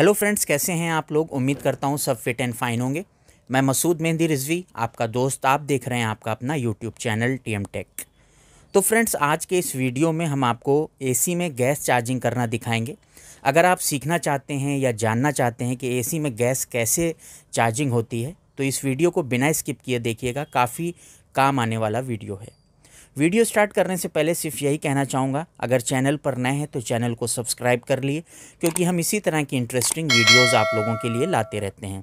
hello friends कैसे हैं आप लोग उम्मीद करता हूँ सब फिट एंड फाइन होंगे मैं मसूद मेहंदी रिजवी आपका दोस्त आप देख रहे हैं आपका अपना YouTube channel T M tech तो फ्रेंड्स आज के इस वीडियो में हम आपको एसी में गैस चार्जिंग करना दिखाएंगे अगर आप सीखना चाहते हैं या जानना चाहते हैं कि ए में गैस कैसे चार्जिंग होती है तो इस वीडियो को बिना स्किप किए देखिएगा काफ़ी काम आने वाला वीडियो है वीडियो स्टार्ट करने से पहले सिर्फ यही कहना चाहूँगा अगर चैनल पर नए हैं तो चैनल को सब्सक्राइब कर लिए क्योंकि हम इसी तरह की इंटरेस्टिंग वीडियोज़ आप लोगों के लिए लाते रहते हैं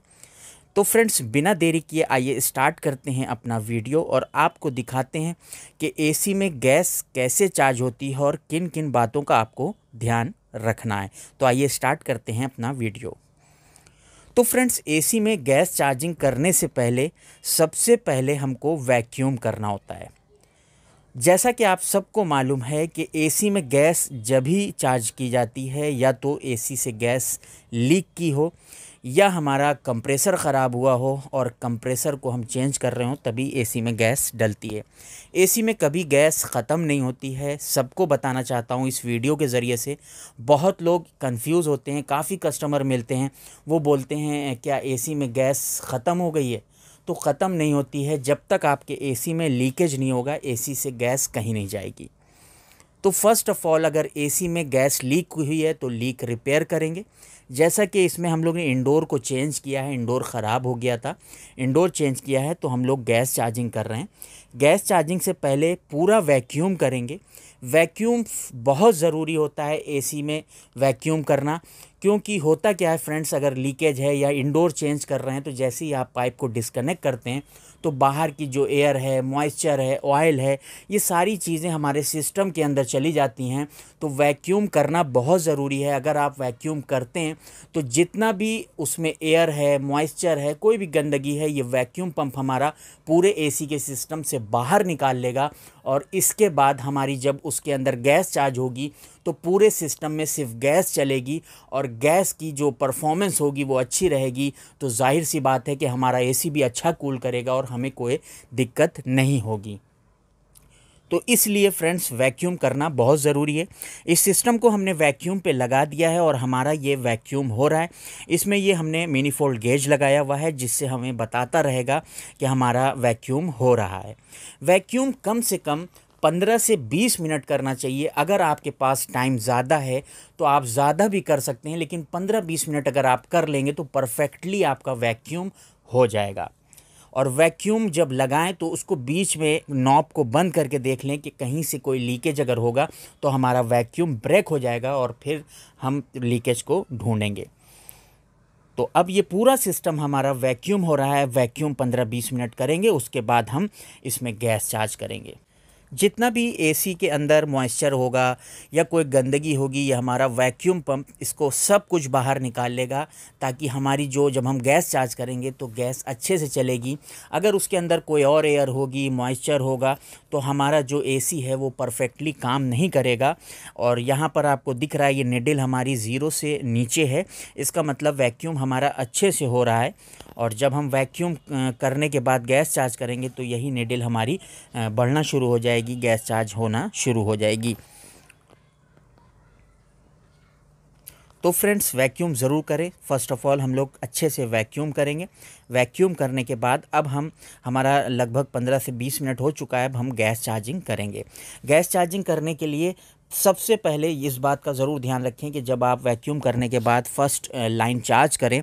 तो फ्रेंड्स बिना देरी किए आइए स्टार्ट करते हैं अपना वीडियो और आपको दिखाते हैं कि एसी में गैस कैसे चार्ज होती है और किन किन बातों का आपको ध्यान रखना है तो आइए स्टार्ट करते हैं अपना वीडियो तो फ्रेंड्स एसी में गैस चार्जिंग करने से पहले सबसे पहले हमको वैक्यूम करना होता है जैसा कि आप सबको मालूम है कि एसी में गैस जब ही चार्ज की जाती है या तो एसी से गैस लीक की हो या हमारा कंप्रेसर ख़राब हुआ हो और कंप्रेसर को हम चेंज कर रहे हों तभी एसी में गैस डलती है एसी में कभी गैस ख़त्म नहीं होती है सबको बताना चाहता हूँ इस वीडियो के ज़रिए से बहुत लोग कंफ्यूज होते हैं काफ़ी कस्टमर मिलते हैं वो बोलते हैं क्या एसी में गैस ख़त्म हो गई है तो ख़त्म नहीं होती है जब तक आपके एसी में लीकेज नहीं होगा एसी से गैस कहीं नहीं जाएगी तो फर्स्ट ऑफ़ ऑल अगर एसी में गैस लीक हुई है तो लीक रिपेयर करेंगे जैसा कि इसमें हम लोग ने इंडोर को चेंज किया है इंडोर ख़राब हो गया था इंडोर चेंज किया है तो हम लोग गैस चार्जिंग कर रहे हैं गैस चार्जिंग से पहले पूरा वैक्यूम करेंगे वैक्यूम बहुत ज़रूरी होता है एसी में वैक्यूम करना क्योंकि होता क्या है फ्रेंड्स अगर लीकेज है या इंडोर चेंज कर रहे हैं तो जैसे ही आप पाइप को डिस्कनेक्ट करते हैं तो बाहर की जो एयर है मॉइस्चर है ऑयल है ये सारी चीज़ें हमारे सिस्टम के अंदर चली जाती हैं तो वैक्यूम करना बहुत ज़रूरी है अगर आप वैक्यूम करते हैं तो जितना भी उसमें एयर है मॉइस्चर है कोई भी गंदगी है ये वैक्यूम पंप हमारा पूरे एसी के सिस्टम से बाहर निकाल लेगा और इसके बाद हमारी जब उसके अंदर गैस चार्ज होगी तो पूरे सिस्टम में सिर्फ गैस चलेगी और गैस की जो परफॉर्मेंस होगी वो अच्छी रहेगी तो जाहिर सी बात है कि हमारा एसी भी अच्छा कूल करेगा और हमें कोई दिक्कत नहीं होगी तो इसलिए फ्रेंड्स वैक्यूम करना बहुत ज़रूरी है इस सिस्टम को हमने वैक्यूम पे लगा दिया है और हमारा ये वैक्यूम हो रहा है इसमें ये हमने मिनीफोल्ड गेज लगाया हुआ है जिससे हमें बताता रहेगा कि हमारा वैक्यूम हो रहा है वैक्यूम कम से कम पंद्रह से बीस मिनट करना चाहिए अगर आपके पास टाइम ज़्यादा है तो आप ज़्यादा भी कर सकते हैं लेकिन पंद्रह बीस मिनट अगर आप कर लेंगे तो परफेक्टली आपका वैक्यूम हो जाएगा और वैक्यूम जब लगाएं तो उसको बीच में नॉब को बंद करके देख लें कि कहीं से कोई लीकेज अगर होगा तो हमारा वैक्यूम ब्रेक हो जाएगा और फिर हम लीकेज को ढूंढेंगे तो अब ये पूरा सिस्टम हमारा वैक्यूम हो रहा है वैक्यूम 15-20 मिनट करेंगे उसके बाद हम इसमें गैस चार्ज करेंगे जितना भी एसी के अंदर मॉइस्चर होगा या कोई गंदगी होगी या हमारा वैक्यूम पंप इसको सब कुछ बाहर निकाल लेगा ताकि हमारी जो जब हम गैस चार्ज करेंगे तो गैस अच्छे से चलेगी अगर उसके अंदर कोई और एयर होगी मॉइस्चर होगा तो हमारा जो एसी है वो परफेक्टली काम नहीं करेगा और यहाँ पर आपको दिख रहा है ये निडिल हमारी ज़ीरो से नीचे है इसका मतलब वैक्यूम हमारा अच्छे से हो रहा है और जब हम वैक्यूम करने के बाद गैस चार्ज करेंगे तो यही निडिल हमारी बढ़ना शुरू हो जाएगी गैस चार्ज होना शुरू हो जाएगी तो फ्रेंड्स वैक्यूम ज़रूर करें फर्स्ट ऑफ ऑल हम लोग अच्छे से वैक्यूम करेंगे वैक्यूम करने के बाद अब हम हमारा लगभग 15 से 20 मिनट हो चुका है अब हम गैस चार्जिंग करेंगे गैस चार्जिंग करने के लिए सबसे पहले इस बात का ज़रूर ध्यान रखें कि जब आप वैक्यूम करने के बाद फ़र्स्ट लाइन चार्ज करें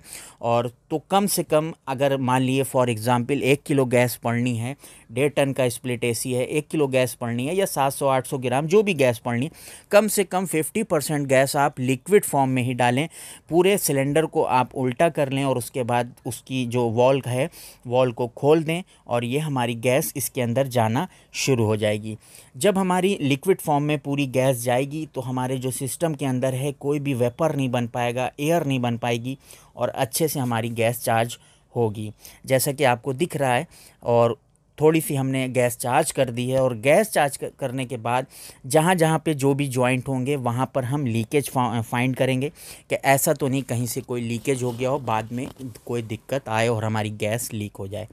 और तो कम से कम अगर मान लिए फॉर एग्ज़ाम्पल एक किलो गैस पड़नी है डेढ़ टन का स्प्लिट एसी है एक किलो गैस पड़नी है या 700-800 ग्राम जो भी गैस पड़नी कम से कम 50 परसेंट गैस आप लिक्विड फॉर्म में ही डालें पूरे सिलेंडर को आप उल्टा कर लें और उसके बाद उसकी जो वॉल है वॉल को खोल दें और ये हमारी गैस इसके अंदर जाना शुरू हो जाएगी जब हमारी लिक्विड फॉर्म में पूरी गैस गैस जाएगी तो हमारे जो सिस्टम के अंदर है कोई भी वेपर नहीं बन पाएगा एयर नहीं बन पाएगी और अच्छे से हमारी गैस चार्ज होगी जैसा कि आपको दिख रहा है और थोड़ी सी हमने गैस चार्ज कर दी है और गैस चार्ज करने के बाद जहाँ जहाँ पे जो भी जॉइंट होंगे वहाँ पर हम लीकेज फाइंड करेंगे कि ऐसा तो नहीं कहीं से कोई लीकेज हो गया हो बाद में कोई दिक्कत आए और हमारी गैस लीक हो जाए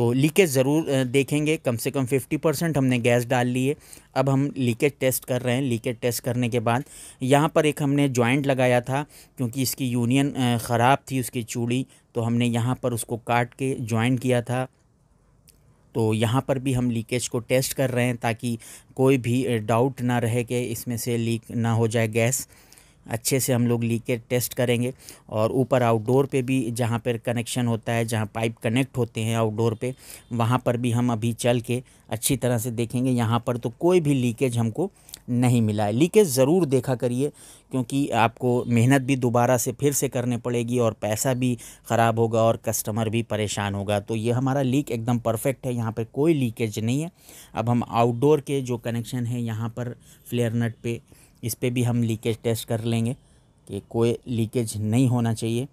तो लीकेज ज़रूर देखेंगे कम से कम 50 परसेंट हमने गैस डाल ली है अब हम लीकेज टेस्ट कर रहे हैं लीकेज टेस्ट करने के बाद यहाँ पर एक हमने जॉइंट लगाया था क्योंकि इसकी यूनियन ख़राब थी उसकी चूड़ी तो हमने यहाँ पर उसको काट के जॉइन किया था तो यहाँ पर भी हम लीकेज को टेस्ट कर रहे हैं ताकि कोई भी डाउट ना रहे कि इसमें से लीक ना हो जाए गैस अच्छे से हम लोग लीकेज टेस्ट करेंगे और ऊपर आउटडोर पे भी जहाँ पर कनेक्शन होता है जहाँ पाइप कनेक्ट होते हैं आउटडोर पे वहाँ पर भी हम अभी चल के अच्छी तरह से देखेंगे यहाँ पर तो कोई भी लीकेज हमको नहीं मिला है लीकेज ज़रूर देखा करिए क्योंकि आपको मेहनत भी दोबारा से फिर से करने पड़ेगी और पैसा भी ख़राब होगा और कस्टमर भी परेशान होगा तो ये हमारा लीक एकदम परफेक्ट है यहाँ पर कोई लीकेज नहीं है अब हम आउटडोर के जो कनेक्शन है यहाँ पर फ्लेयर नट पर इस पर भी हम लीकेज टेस्ट कर लेंगे कि कोई लीकेज नहीं होना चाहिए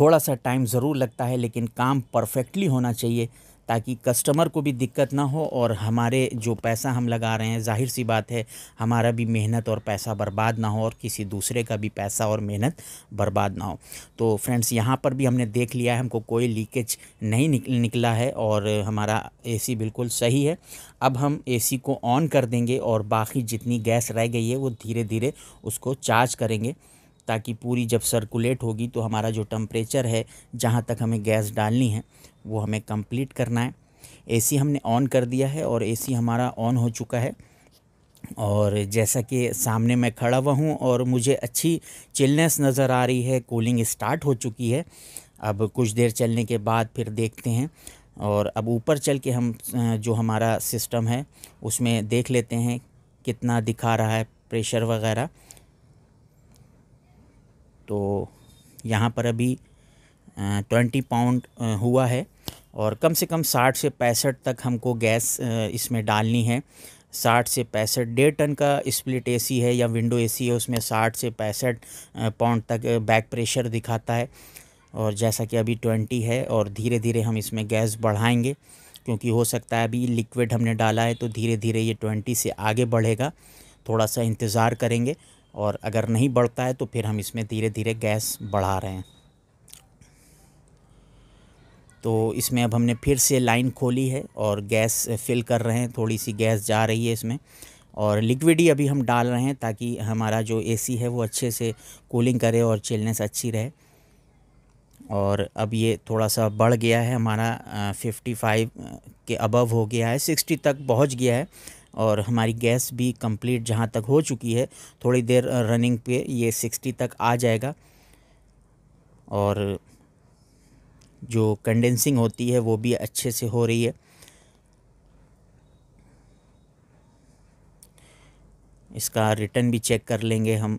थोड़ा सा टाइम ज़रूर लगता है लेकिन काम परफेक्टली होना चाहिए ताकि कस्टमर को भी दिक्कत ना हो और हमारे जो पैसा हम लगा रहे हैं जाहिर सी बात है हमारा भी मेहनत और पैसा बर्बाद ना हो और किसी दूसरे का भी पैसा और मेहनत बर्बाद ना हो तो फ्रेंड्स यहाँ पर भी हमने देख लिया है हमको कोई लीकेज नहीं निकला है और हमारा एसी बिल्कुल सही है अब हम एसी को ऑन कर देंगे और बाकी जितनी गैस रह गई है वो धीरे धीरे उसको चार्ज करेंगे ताकि पूरी जब सर्कुलेट होगी तो हमारा जो टम्परेचर है जहाँ तक हमें गैस डालनी है वो हमें कंप्लीट करना है एसी हमने ऑन कर दिया है और एसी हमारा ऑन हो चुका है और जैसा कि सामने मैं खड़ा हुआ हूँ और मुझे अच्छी चिलनेस नज़र आ रही है कूलिंग स्टार्ट हो चुकी है अब कुछ देर चलने के बाद फिर देखते हैं और अब ऊपर चल के हम जो हमारा सिस्टम है उसमें देख लेते हैं कितना दिखा रहा है प्रेशर वगैरह तो यहाँ पर अभी ट्वेंटी पाउंड हुआ है और कम से कम 60 से पैंसठ तक हमको गैस इसमें डालनी है 60 से पैंसठ डेढ़ टन का स्प्लिट एसी है या विंडो एसी है उसमें 60 से पैंसठ पाउंड तक बैक प्रेशर दिखाता है और जैसा कि अभी 20 है और धीरे धीरे हम इसमें गैस बढ़ाएंगे क्योंकि हो सकता है अभी लिक्विड हमने डाला है तो धीरे धीरे ये ट्वेंटी से आगे बढ़ेगा थोड़ा सा इंतज़ार करेंगे और अगर नहीं बढ़ता है तो फिर हम इसमें धीरे धीरे गैस बढ़ा रहे हैं तो इसमें अब हमने फिर से लाइन खोली है और गैस फिल कर रहे हैं थोड़ी सी गैस जा रही है इसमें और लिक्विड ही अभी हम डाल रहे हैं ताकि हमारा जो एसी है वो अच्छे से कूलिंग करे और चिलनेस अच्छी रहे और अब ये थोड़ा सा बढ़ गया है हमारा फिफ्टी फाइव के अबव हो गया है सिक्सटी तक पहुंच गया है और हमारी गैस भी कंप्लीट जहां तक हो चुकी है थोड़ी देर रनिंग पे ये सिक्सटी तक आ जाएगा और जो कंडेंसिंग होती है वो भी अच्छे से हो रही है इसका रिटर्न भी चेक कर लेंगे हम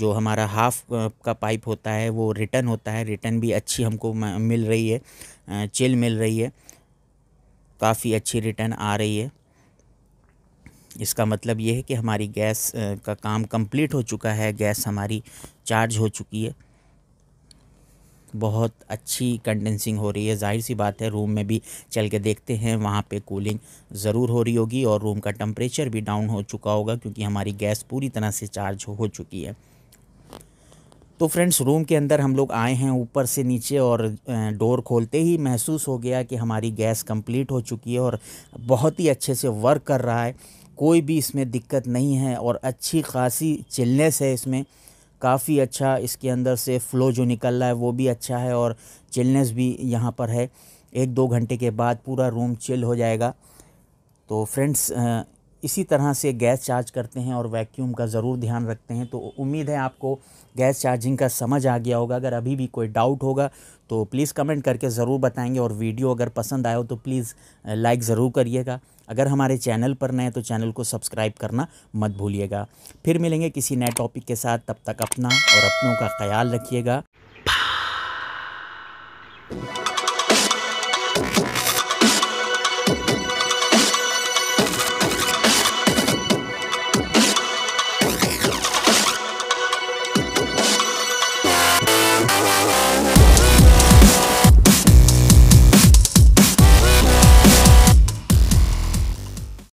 जो हमारा हाफ का पाइप होता है वो रिटर्न होता है रिटर्न भी अच्छी हमको मिल रही है चिल मिल रही है काफ़ी अच्छी रिटर्न आ रही है इसका मतलब ये है कि हमारी गैस का काम कंप्लीट हो चुका है गैस हमारी चार्ज हो चुकी है बहुत अच्छी कंडेंसिंग हो रही है जाहिर सी बात है रूम में भी चल के देखते हैं वहाँ पे कूलिंग ज़रूर हो रही होगी और रूम का टम्परेचर भी डाउन हो चुका होगा क्योंकि हमारी गैस पूरी तरह से चार्ज हो चुकी है तो फ्रेंड्स रूम के अंदर हम लोग आए हैं ऊपर से नीचे और डोर खोलते ही महसूस हो गया कि हमारी गैस कंप्लीट हो चुकी है और बहुत ही अच्छे से वर्क कर रहा है कोई भी इसमें दिक्कत नहीं है और अच्छी खासी चिलनेस है इसमें काफ़ी अच्छा इसके अंदर से फ्लो जो निकल रहा है वो भी अच्छा है और चिलनेस भी यहाँ पर है एक दो घंटे के बाद पूरा रूम चिल हो जाएगा तो फ्रेंड्स इसी तरह से गैस चार्ज करते हैं और वैक्यूम का ज़रूर ध्यान रखते हैं तो उम्मीद है आपको गैस चार्जिंग का समझ आ गया होगा अगर अभी भी कोई डाउट होगा तो प्लीज़ कमेंट करके ज़रूर बताएंगे और वीडियो अगर पसंद आए हो तो प्लीज़ लाइक ज़रूर करिएगा अगर हमारे चैनल पर नए तो चैनल को सब्सक्राइब करना मत भूलिएगा फिर मिलेंगे किसी नए टॉपिक के साथ तब तक अपना और अपनों का ख्याल रखिएगा